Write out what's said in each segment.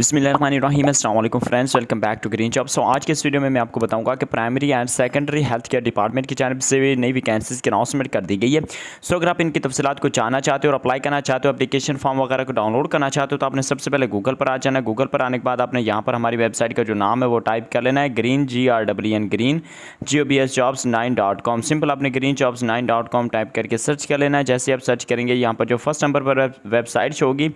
बिसमीम friends welcome back to green job so आज के इस वीडियो में मैं आपको बताऊंगा कि primary and secondary health care department की जानब से नई वैकेंसीज़ की अनाउंसमेंट कर दी गई है सो अगर आप इनकी तफसीत को जाना चाहते हो और अप्लाई करना चाहते हो अपलीकेशन फॉर्म वगैरह को डाउनलोड करना चाहते हो तो आपने सबसे पहले गूगल पर आ जाना गूगल पर आने के बाद आपने यहाँ पर हमारी वेबसाइट का जो नाम है वो टाइप कर लेना है green G R W N green G O B S jobs nine dot com simple आपने green jobs nine dot com type करके सर्च कर लेना है जैसे आप सर्च करेंगे यहाँ पर जो फर्स्ट नंबर पर वेबसाइट होगी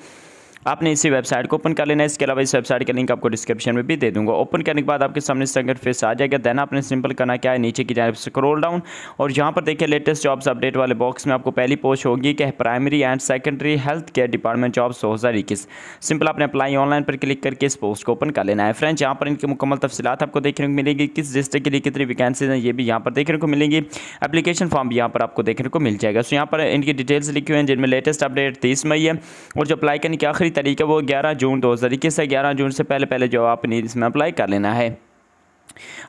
आपने इसी वेबसाइट को ओपन कर लेना है इसके अलावा इस वेबसाइट का लिंक आपको डिस्क्रिप्शन में भी दे दूंगा ओपन करने के बाद आपके सामने संकट फेस आ जाएगा देन आपने सिंपल करना क्या है नीचे की जाए स्क्रोल डाउन और यहाँ पर देखिए लेटेस्ट जॉब्स अपडेट वाले बॉक्स में आपको पहली पोस्ट होगी कि primary and secondary health care department jobs दो हज़ार इक्कीस सिंपल आपने अप्लाई ऑनलाइन पर क्लिक करके इस पोस्ट को ओपन कर लेना है फ्रेंड्स यहाँ पर इनकी मुकम्मल तफसीत आपको देखने को मिलेगी किस डिस्ट्रिक्ट के लिए कितनी वैकेंसीज हैं ये भी यहाँ पर देखने को मिलेंगी एप्लीकेशन फॉर्म भी यहाँ पर आपको देखने को मिल जाएगा सो यहाँ पर इनकी डिटेल्स लिखी हुई हैं जिनमें लेटेस्ट अपडेट तीस मई है और जो अप्लाई करने की आखिरी तरीका वो ग्यारह जून दो हज़ार इक्कीस है ग्यारह जून से पहले पहले जो आपने इसमें अप्लाई कर लेना है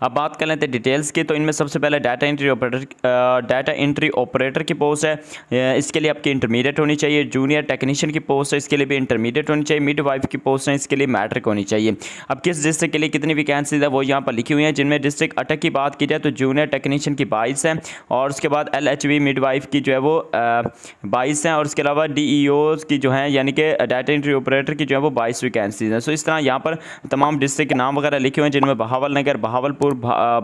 अब बात कर लेते हैं डिटेल्स की तो इनमें सबसे पहले data entry operator data entry operator की पोस्ट है इसके लिए आपकी इंटरमीडिएट होनी चाहिए जूनियर टेक्नीशियन की पोस्ट है इसके लिए भी इंटरमीडिएट होनी चाहिए मिड वाइफ की पोस्ट है इसके लिए मैट्रिक होनी चाहिए अब किस डिस्ट्रिक्ट के लिए कितनी वैकेंसीज है वो यहाँ पर लिखी हुई हैं जिनमें डिस्ट्रिक्ट अटक की बात की जाए तो जूनियर टेक्नीशियन की बाईस है और उसके बाद एल एच मिड वाइफ की जो है वो बाईस हैं और उसके अलावा डी e की जो है यानी कि डाटा एंट्री ऑपरेटर की जो है वो बाईस वैकेंसीज हैं सो इस तरह यहाँ पर तमाम डिस्ट्रिक्ट के नाम वगैरह लिखे हुए हैं जिनमें बहावल नगर बहावलपुर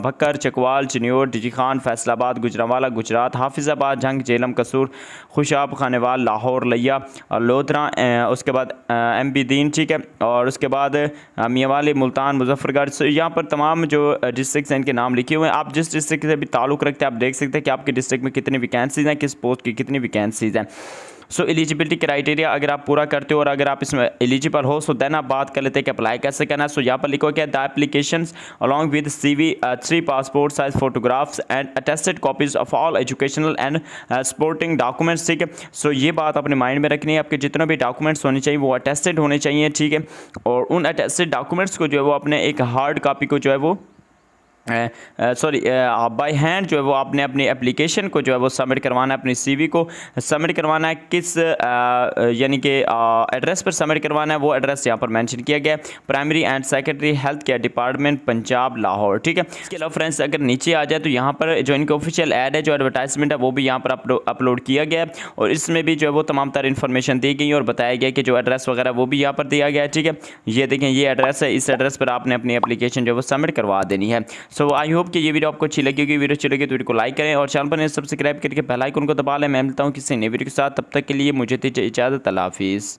भक्कर चकवाल चिन्योर डिजीखान फैसलाबाद गुजरावाला गुजरात हाफिजाबाद जंग जेलम कसूर खुशाब खानेवाल लाहौर लिया और लोधरा उसके बाद एम बी दीन ठीक है और उसके बाद मियावाली मुल्तान मुजफ्फरगढ़ सो यहाँ पर तमाम जो डिस्ट्रिक्स हैं इनके नाम लिखे हुए हैं आप जिस डिस्ट्रिक्ट से भी ताल्लुक़ रखते हैं आप देख सकते हैं कि आपके डिस्ट्रिक्ट में कितनी वैकेंसीज़ हैं किस पोस्ट की कितनी वैकेंसीज़ हैं सो एलिजिबिलिटी क्राइटेरिया अगर आप पूरा करते हो और अगर आप इसमें एलिजिबल हो सो देन आप बात कर लेते हैं कि अप्लाई कैसे करना है सो यहाँ पर लिखो क्या the application along with C V three passport size photographs and attested copies of all educational and sporting documents ठीक है सो ये बात अपने माइंड में रखनी है आपके जितने भी डॉक्यूमेंट्स होने चाहिए वो अटेस्टेड होने चाहिए ठीक है और उन अटेस्टेड डॉक्यूमेंट्स को जो है वो अपने एक हार्ड कॉपी को जो है वो सॉरी बाय हैंड जो है वो आपने अपनी एप्लीकेशन को जो है वो सबमिट करवाना है अपनी सीवी को सबमिट करवाना है किस यानी कि एड्रेस पर सबमिट करवाना है वो एड्रेस यहाँ पर मेंशन किया गया है primary and secondary health care department Punjab Lahore ठीक है इसके अलावा फ्रेंड्स अगर नीचे आ जाए तो यहाँ पर जो इनके ऑफिशियल एड है जो एडवर्टाइजमेंट है वो भी यहाँ पर अपलोड किया गया है और इसमें भी जो है वो तमाम तरह इन्फॉर्मेशन दी गई और बताया गया कि जो एड्रेस वगैरह वो भी यहाँ पर दिया गया है ठीक है ये देखें ये एड्रेस है इस एड्रेस पर आपने अपनी एप्लीकेशन जो है वो सबमिट करवा देनी है सो आई होप कि ये वीडियो आपको अच्छी लगी होगी वीडियो अच्छी लगी तो वीडियो को लाइक करें और चैनल पर सब्सक्राइब करके पहला आइकन को दबा लें मैं मिलता हूँ किसी नई वीडियो के साथ तब तक के लिए मुझे इजाज़त अलाफिज़